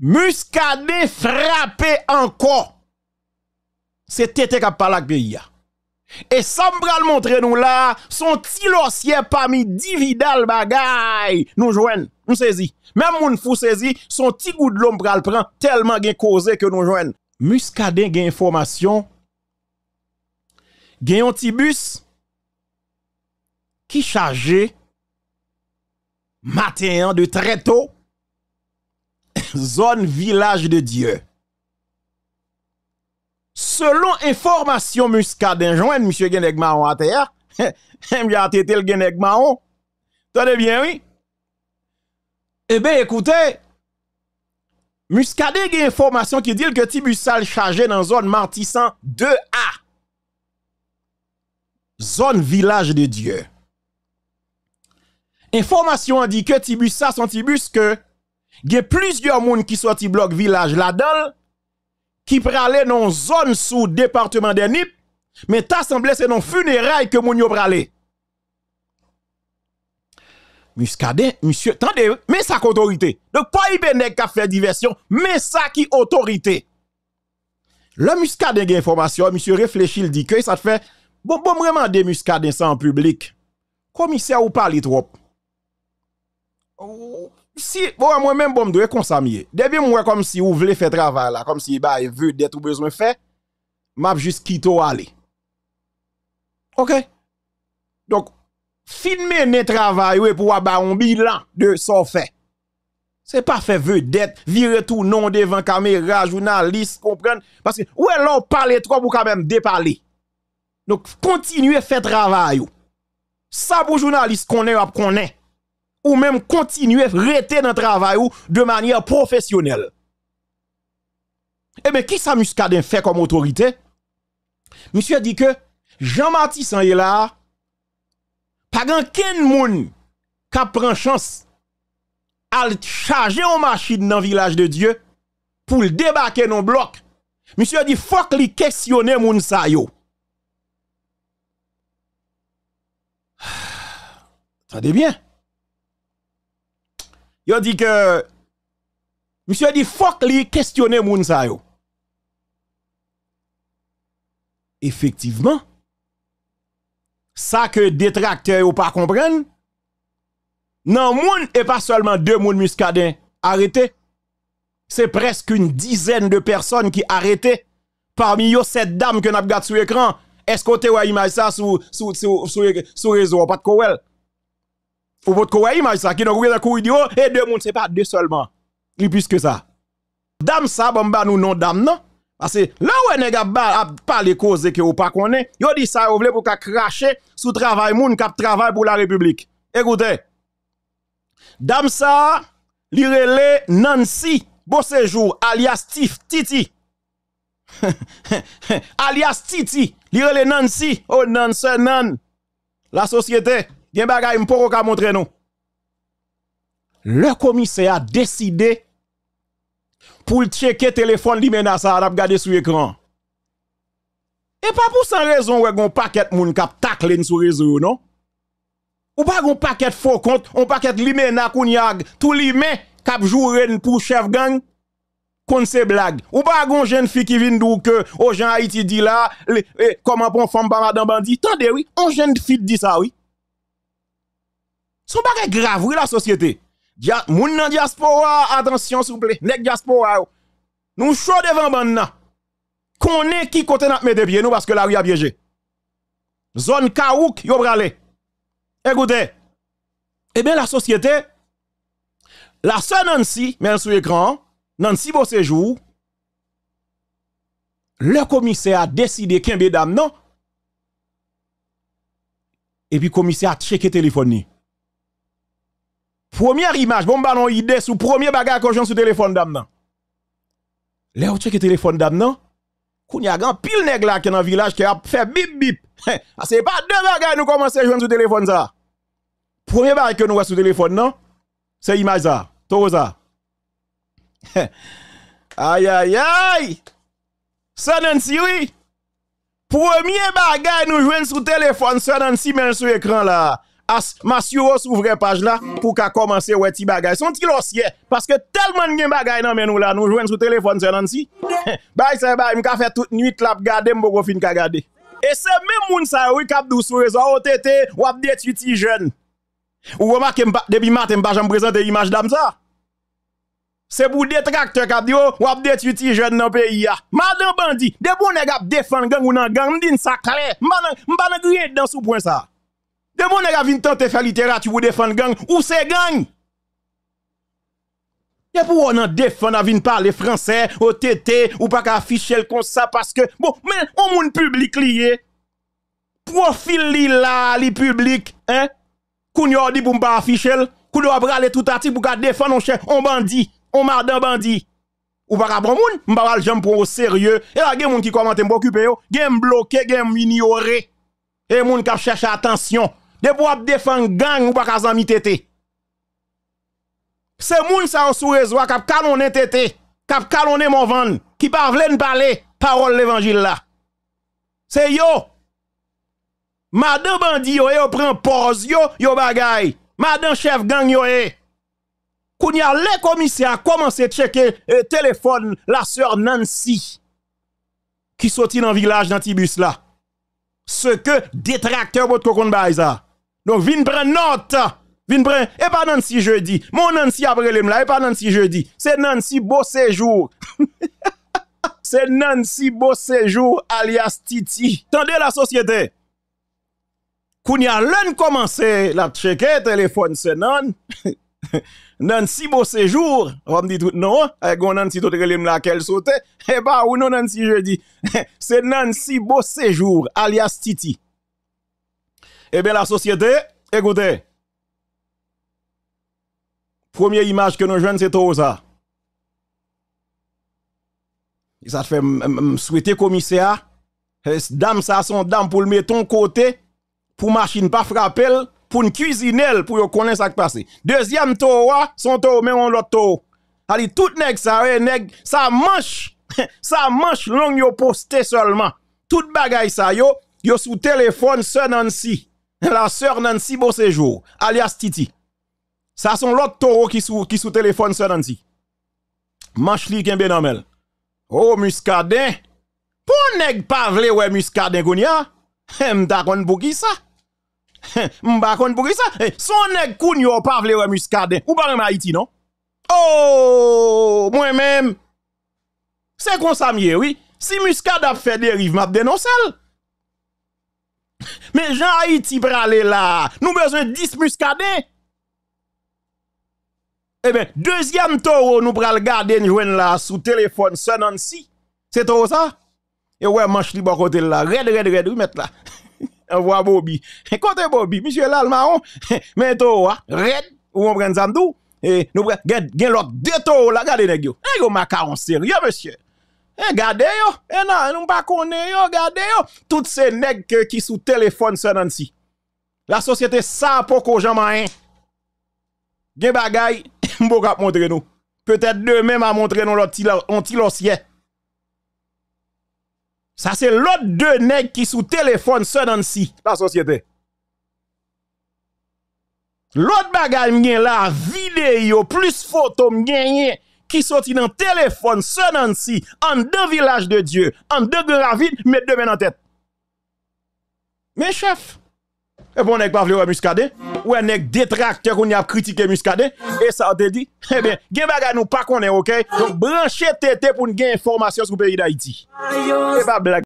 Muscadet frappé encore. C'est tete qui parlé avec Et sans bral montrer nous là, son petit lossier parmi dividal bagay, nous joignent, nous saisissons Même nous fou saisi, son petit goût de l'homme le prend tellement gen causé que nous joignent. Muscadet gen information, gen un petit bus qui chargé matin hein, de très tôt zone village de Dieu. Selon information muscadin joine monsieur M. Maron à terre, M. a Tenez bien oui. Eh bien écoutez, Muscadet a information qui dit que Tibus chargé dans zone Martissan 2A. Zone village de Dieu. Information dit que Tibus ça son Tibus que il y a plusieurs monde qui sorti bloc village là-dedans qui pralé dans zone sous département de NIP, mais t'as semblé c'est non funérailles que moun yo pralé. Muscadet, monsieur, attendez, mais ça autorité. Donc pas Ibenek qui a fait diversion, mais ça qui autorité. Le Muscadet a information, monsieur réfléchit, il dit que ça te fait bon bon vraiment des Muscadet sans en public. Commissaire ou parle trop. Si, wè mwen mèm bomdwe konsamye, debè mwen wè kom si ou vle fè travay la, kom si wè e vedet ou bezwen fè, map jis kito wale. Ok? Donk, finme ne travay wè pou wè ba on bilan de son fè. Se pa fè vedet, vire tou non devan kamera, jounalist, kompren, paske wè e lò pale tro pou kamem depale. Donk, kontinwe fè travay wè. Sa pou jounalist konen wè ap konen. ou même continuer à rester dans le travail de manière professionnelle. Eh bien, qui ça Muscadin fait comme autorité? Monsieur dit que Jean-Baptiste est là, pas grand ken moun qui prend chance à charger une machine dans le village de Dieu pour le débarquer dans le bloc. Monsieur dit, faut qu'il questionne moun sa yo. bien a dit que monsieur dit fuck li questionner moun sa yo. Effectivement, ça que détracteurs ou pas comprennent, non moun et pas seulement deux moun muscadins arrêtés, c'est presque une dizaine de personnes qui arrêtées. Parmi eux, cette dame que n'a pas sur l'écran. Est-ce qu'on tu image ça sur sur sur réseau pas de Kowel? Pour votre corps, image ça qui dans la cour dit oh, et deux monde c'est pas deux seulement. Et plus que ça. Dame ça bon bah, nous non dame non parce que là où nèg a parler cause que ou pas connaît, yo dit ça voulez pour cracher sous travail moun k'ap travail pour la République. Écoutez. Dame ça li Nancy Bon séjour alias Tif Titi. alias Titi, li Nancy, oh Nancy Nan. La société Gen bagay poko ka montrer nous. Le commissaire a décidé pour checker téléphone li ça a regarder sur écran. Et pas pour sans raison ou gon paquet moun kap tacle sur réseau non. Ou pas gon paquet faux compte, on paquet li mena kounyag, tout li men kap jouer pour chef gang kon se blague. Ou pas gon jeune fille qui vient d'où que oh, aux gens Haïti dit là, eh, comment pour femme pas madame bandit. Tendez oui, on jeune fille dit ça oui. Son bagay grave, oui, la société. Dia, moun nan diaspora, attention, s'il vous plaît. Nek diaspora, nous chaud devant banna. Kone qui côté n'a mis de pied nous parce que la rue a piégé. Zone kaouk, yo Écoutez. Eh bien, la société, la seule Nancy, mais sur l'écran, Nancy beau séjour, le commissaire a décidé qu'un dame non. Et puis, le commissaire a checké téléphonie. Première image, bon ballon idée sous premier bagaille que j'ai sur téléphone d'amnan. Là où tu téléphone d'amnan, nan, y a grand pile nèg là qui dans village qui a fait bip bip. Hein, ah c'est pas deux bagages nous à jouer sur téléphone ça. Premier bagage que nous voit sur téléphone non, c'est image ça, Toro ça. Hein. aïe aïe aïe. Son Nancy oui. Premier bagage nous jouons sur téléphone San Nancy même sur écran là. As, mas yow os ouvre page la pou ka komanse wè ti bagay. Son ti losye, paske telman gen bagay nan men ou la nou jwen sou telefon se nan si. Bay se bay, m ka fè tout nuit lap gade m bo go fin ka gade. E se men moun sa wè kap dousou rezo, o tete wap deti ti jen. Ou wama ke m debi maten pa jom prezante imaj dam sa. Se pou detrakte kap di yo, wap deti ti jen nan peyi ya. Ma nan bandi, debo ne kap defan gen ou nan gandin sakale. Ma nan griye dan sou pwen sa. De mon nèg vin tenter faire littérature ou défendre gang ou c'est gang. Et pour on en défendre a parler français au TT ou pas afficher comme ça parce que bon mais on monde public lié. Profil li là li public hein. Kounyo dit pour pas afficher, kounyo braler tout à pour défendre on chef on bandit, on mardan bandit ou pas bon moun, m'pa pas jam pour au sérieux. Et la gen moun qui commente m'occupe yo, gen bloqué, gen ignoré. Et moun qui cherche attention, de pou ap défendre gang ou pas ka zami tété. C'est moun sa ou sou réseau kap kalonne tete, kap kalonne mon van, qui pa vle parler parole l'évangile là. C'est yo. Madame bandi yo yo prend pause yo, yo bagay. Madame chef gang yo e. Eh. Kounya le commissaire commencé checker euh, téléphone la sœur Nancy qui soti dans village dans Tibus là. Ce que détracteur votre kokon ça. Donc, vin prendre note. Vin prendre, et eh, pas Nancy jeudi. Mon Nancy après le là, et eh, pas Nancy jeudi. C'est Nancy beau séjour. C'est Nancy beau séjour alias Titi. Tendez la société. y a l'un commencé la checker téléphone c'est non. Nancy beau séjour, on dit tout non, avec eh, Nancy tout relève là qu'elle saute, Et pas bah, ou non Nancy jeudi. C'est Nancy beau séjour alias Titi. Eh bien, la société, écoutez. Première image que nous jeunes, c'est tout ça. Et ça fait souhaiter commissaire. Eh, dame, ça son dame pour le mettre ton côté, pour machine pas frapper, pour une cuisiner, pour connaître ça qui passe. Deuxième tour, son tour, mais on l'autre Allez, tout nèg ça, eh, nèg, ça manche, ça manche long yo posté seulement. Tout bagay ça yo, yo sous téléphone, se si. La sèr nan si bo sejou, alias Titi. Sa son lot toro ki sou telefon sèr nan si. Man chli kenbe nanmel. O oh, Muska den, pou neg pavle we Muska den koun ya? Mta kon pou ki sa? Mba kon pou ki sa? Son neg koun yo pavle we Muska den? Ou ban en ma iti non? O, oh, mwen men, se kon sa miye wii, si Muska da fè deriv map denonsel. Mais Jean Haïti aller là, nous besoin 10 muscadés. Eh bien, deuxième taureau, nous pral garder nous là sous téléphone son Nancy. C'est taureau ça? Et ouais, manche libre côté là, red, red, red, oui, mettre là. On voit Bobby. Côté Bobby, monsieur là, le marron, red, ou on prend Zamdou. Et nous prenons gen, deux taureaux là, regardez, les gars. Nèg eh, yo macaron sérieux, monsieur. Eh, gade yo, eh non, nous pas konen yo, gade yo. Tout ces neg qui sous téléphone se nancy. si. La société sa poko jamais. en. Gen bagay, mbo kap montre nous. Peut-être demain m'a montré non l'antilosier. Ça c'est l'autre deux nègres qui sous téléphone se dans si la société. L'autre bagage m'gen la vidéo plus photo m'gen qui sortit dans téléphone, ce Nancy, en deux villages de Dieu, en deux gravines, mais deux mains en tête. Mais chef, et bon, pas pas à muscadet, ou pas détracteur qu'on y a critiqué muscadet et ça on te dit, eh bien, gen bagay nous pas est, OK? Donc branchez tête pour nous des information sur le pays d'Haïti. C'est pas blague.